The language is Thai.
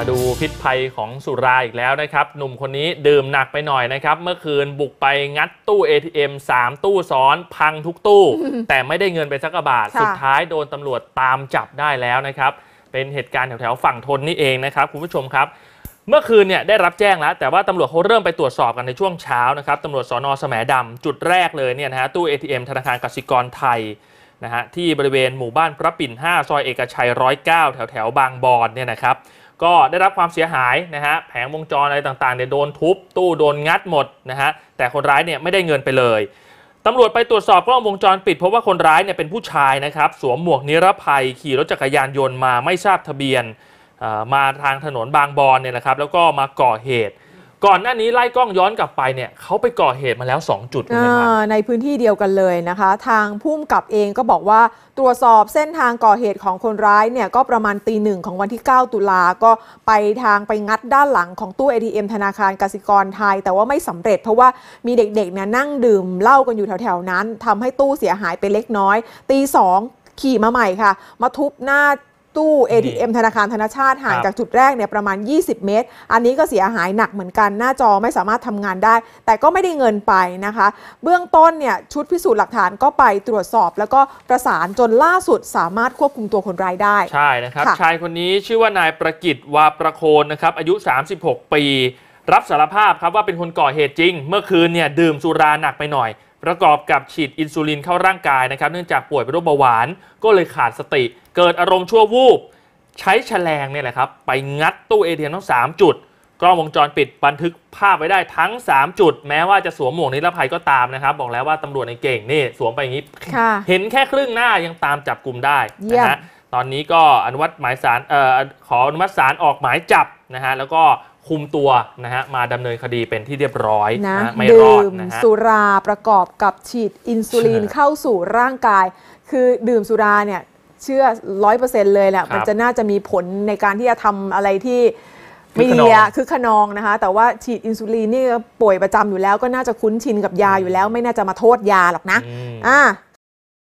มาดูพิษภัยของสุราอีกแล้วนะครับ หนุ่มคนนี้ดื่มหนักไปหน่อยนะครับ เมื่อคืนบุกไปงัดตู้ ATM 3 ตู้ซ้อนพังทุกตู้ แต่ไม่ได้เงินไปสักบาท สุดท้ายโดนตำรวจตามจับได้แล้วนะครับ เป็นเหตุการณ์แถวๆ ฝั่งทนนี่เองนะครับ คุณผู้ชมครับ เมื่อคืนเนี่ยได้รับแจ้งแล้ว แต่ว่าตำรวจเขาเริ่มไปตรวจสอบกันในช่วงเช้านะครับ ตำรวจสอนอสแสมดำจุดแรกเลยเนี่ยนะฮะตู้ ATM ธนาคารกสิกรไทยนะฮะที่บริเวณหมู่บ้านพระปิ่น5ซอยเอกชัย109แถวแถวบางบอนเนี่ยนะครับก็ได้รับความเสียหายนะฮะ แผงวงจรอะไรต่างๆเนี่ยโดนทุบ ตู้โดนงัดหมดนะฮะ แต่คนร้ายเนี่ยไม่ได้เงินไปเลย ตำรวจไปตรวจสอบกล้องวงจรปิดพบว่าคนร้ายเนี่ยเป็นผู้ชายนะครับ สวมหมวกนิรภัย ขี่รถจักรยานยนต์มาไม่ทราบทะเบียน มาทางถนนบางบอนเนี่ยนะครับ แล้วก็มาก่อเหตุก่อนหน้านี้ไล่กล้องย้อนกลับไปเนี่ยเขาไปก่อเหตุมาแล้ว 2 จุดในพื้นที่เดียวกันเลยนะคะ ทางผู้มกับเองก็บอกว่าตรวจสอบเส้นทางก่อเหตุของคนร้ายเนี่ยก็ประมาณตีหนึ่งของวันที่ 9 ตุลาก็ไปทางไปงัดด้านหลังของตู้ ATM ธนาคารกสิกรไทย แต่ว่าไม่สำเร็จ เพราะว่ามีเด็กๆเนี่ยนั่งดื่มเหล้ากันอยู่แถวๆนั้น ทำให้ตู้เสียหายไปเล็กน้อยตีสองขี่มาใหม่ค่ะมาทุบหน้าตู้ ATM ธนาคารธนชาติห่างจากจุดแรกเนี่ยประมาณ 20 เมตร อันนี้ก็เสียหายหนักเหมือนกันหน้าจอไม่สามารถทำงานได้ แต่ก็ไม่ได้เงินไปนะคะ เบื้องต้นเนี่ยชุดพิสูจน์หลักฐานก็ไปตรวจสอบ แล้วก็ประสานจนล่าสุดสามารถควบคุมตัวคนร้ายได้ ใช่นะครับ ชายคนนี้ชื่อว่านายประกิตวาประโคนนะครับ อายุ 36 ปี รับสารภาพครับว่าเป็นคนก่อเหตุจริงเมื่อคืนเนี่ยดื่มสุราหนักไปหน่อยประกอบกับฉีดอินซูลินเข้าร่างกายนะครับเนื่องจากป่วยเป็นโรคเบาหวาน ก็เลยขาดสติ เกิดอารมณ์ชั่ววูบ ใช้แฉลงเนี่ยแหละครับ ไปงัดตู้เอทีเอ็มทั้ง 3 จุด กล้องวงจรปิดบันทึกภาพไว้ได้ทั้ง 3 จุด แม้ว่าจะสวมหมวกนิรภัยก็ตามนะครับ บอกแล้วว่าตำรวจในเก่งนี่สวมไปอย่างนี้เห็นแค่ครึ่งหน้ายังตามจับกลุ่มได้นะฮะตอนนี้ก็อนุมัติหมายสารออขออนุมัติศาลออกหมายจับนะฮะแล้วก็คุมตัวนะฮะมาดำเนินคดีเป็นที่เรียบร้อยนะนะไม่รอดนะะฮดื่มสุราประกอบกับฉีดอินซูลินเข้าสู่ร่างกาย คือดื่มสุราเนี่ยเชื่อร้อยเปอร์เซ็นเลยแหละมันจะน่าจะมีผลในการที่จะทำอะไรที่ไม่ดีอะคือขนองนะคะแต่ว่าฉีดอินซูลินนี่ป่วยประจำอยู่แล้วก็น่าจะคุ้นชินกับยาอยู่แล้วไม่น่าจะมาโทษยาหรอกนะออ่า